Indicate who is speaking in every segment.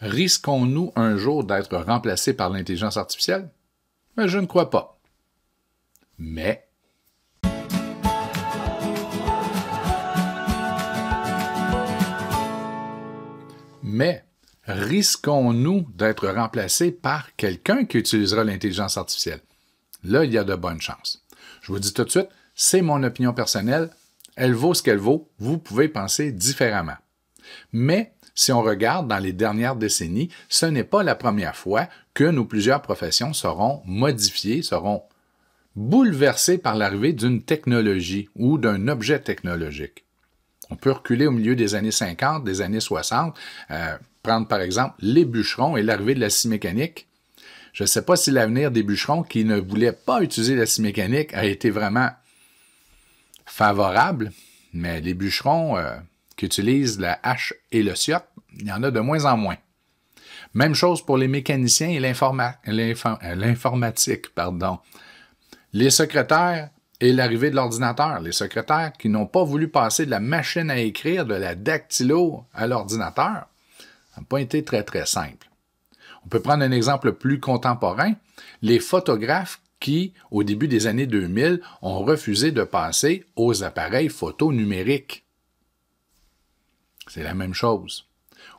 Speaker 1: Risquons-nous un jour d'être remplacés par l'intelligence artificielle? Mais je ne crois pas. Mais Mais risquons-nous d'être remplacés par quelqu'un qui utilisera l'intelligence artificielle? Là, il y a de bonnes chances. Je vous dis tout de suite, c'est mon opinion personnelle. Elle vaut ce qu'elle vaut. Vous pouvez penser différemment. Mais si on regarde dans les dernières décennies, ce n'est pas la première fois que nos plusieurs professions seront modifiées, seront bouleversées par l'arrivée d'une technologie ou d'un objet technologique. On peut reculer au milieu des années 50, des années 60, euh, prendre par exemple les bûcherons et l'arrivée de la scie mécanique. Je ne sais pas si l'avenir des bûcherons qui ne voulaient pas utiliser la scie mécanique a été vraiment favorable, mais les bûcherons euh, qui utilisent la hache et le siot il y en a de moins en moins. Même chose pour les mécaniciens et euh, l'informatique. Pardon. Les secrétaires et l'arrivée de l'ordinateur. Les secrétaires qui n'ont pas voulu passer de la machine à écrire, de la dactylo à l'ordinateur, ça n'a pas été très, très simple. On peut prendre un exemple plus contemporain. Les photographes qui, au début des années 2000, ont refusé de passer aux appareils photo numériques. C'est la même chose.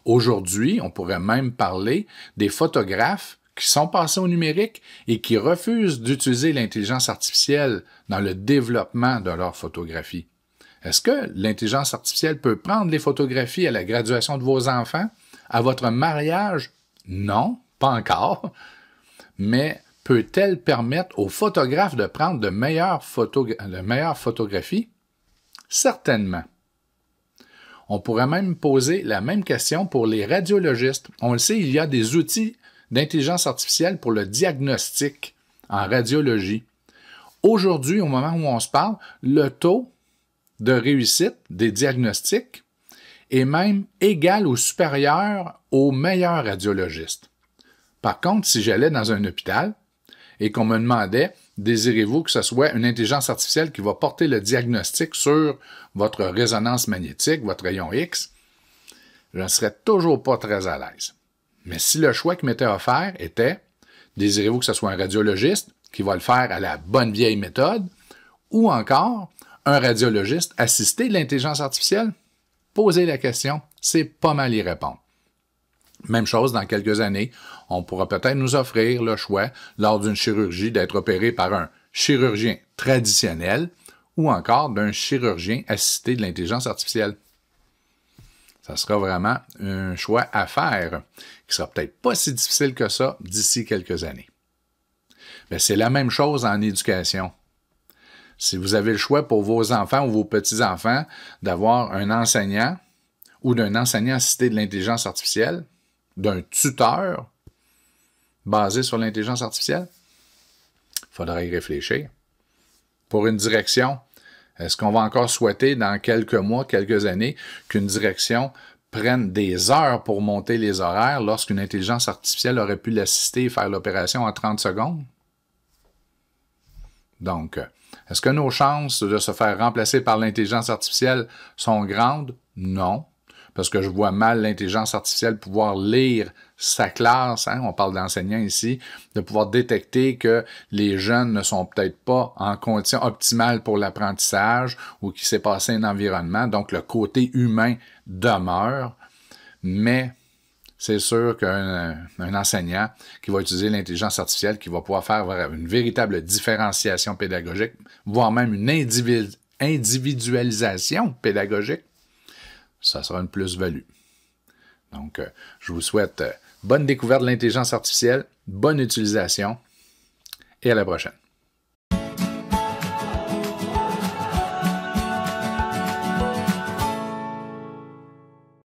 Speaker 1: Aujourd'hui, on pourrait même parler des photographes qui sont passés au numérique et qui refusent d'utiliser l'intelligence artificielle dans le développement de leur photographie. Est-ce que l'intelligence artificielle peut prendre les photographies à la graduation de vos enfants, à votre mariage? Non, pas encore. Mais peut-elle permettre aux photographes de prendre de meilleures, de meilleures photographies? Certainement. On pourrait même poser la même question pour les radiologistes. On le sait, il y a des outils d'intelligence artificielle pour le diagnostic en radiologie. Aujourd'hui, au moment où on se parle, le taux de réussite des diagnostics est même égal ou supérieur aux meilleurs radiologistes. Par contre, si j'allais dans un hôpital et qu'on me demandait désirez-vous que ce soit une intelligence artificielle qui va porter le diagnostic sur votre résonance magnétique, votre rayon X? Je ne serais toujours pas très à l'aise. Mais si le choix qui m'était offert était, désirez-vous que ce soit un radiologiste qui va le faire à la bonne vieille méthode, ou encore un radiologiste assisté de l'intelligence artificielle? Posez la question, c'est pas mal y répondre. Même chose, dans quelques années, on pourra peut-être nous offrir le choix, lors d'une chirurgie, d'être opéré par un chirurgien traditionnel ou encore d'un chirurgien assisté de l'intelligence artificielle. Ça sera vraiment un choix à faire, qui sera peut-être pas si difficile que ça d'ici quelques années. Mais c'est la même chose en éducation. Si vous avez le choix pour vos enfants ou vos petits-enfants d'avoir un enseignant ou d'un enseignant assisté de l'intelligence artificielle, d'un tuteur basé sur l'intelligence artificielle? Il faudrait y réfléchir. Pour une direction, est-ce qu'on va encore souhaiter dans quelques mois, quelques années, qu'une direction prenne des heures pour monter les horaires lorsqu'une intelligence artificielle aurait pu l'assister et faire l'opération en 30 secondes? Donc, est-ce que nos chances de se faire remplacer par l'intelligence artificielle sont grandes? Non parce que je vois mal l'intelligence artificielle pouvoir lire sa classe, hein. on parle d'enseignants ici, de pouvoir détecter que les jeunes ne sont peut-être pas en condition optimale pour l'apprentissage ou qu'il s'est passé un environnement. Donc, le côté humain demeure, mais c'est sûr qu'un enseignant qui va utiliser l'intelligence artificielle, qui va pouvoir faire une véritable différenciation pédagogique, voire même une individualisation pédagogique, ça sera une plus-value. Donc, euh, je vous souhaite euh, bonne découverte de l'intelligence artificielle, bonne utilisation et à la prochaine.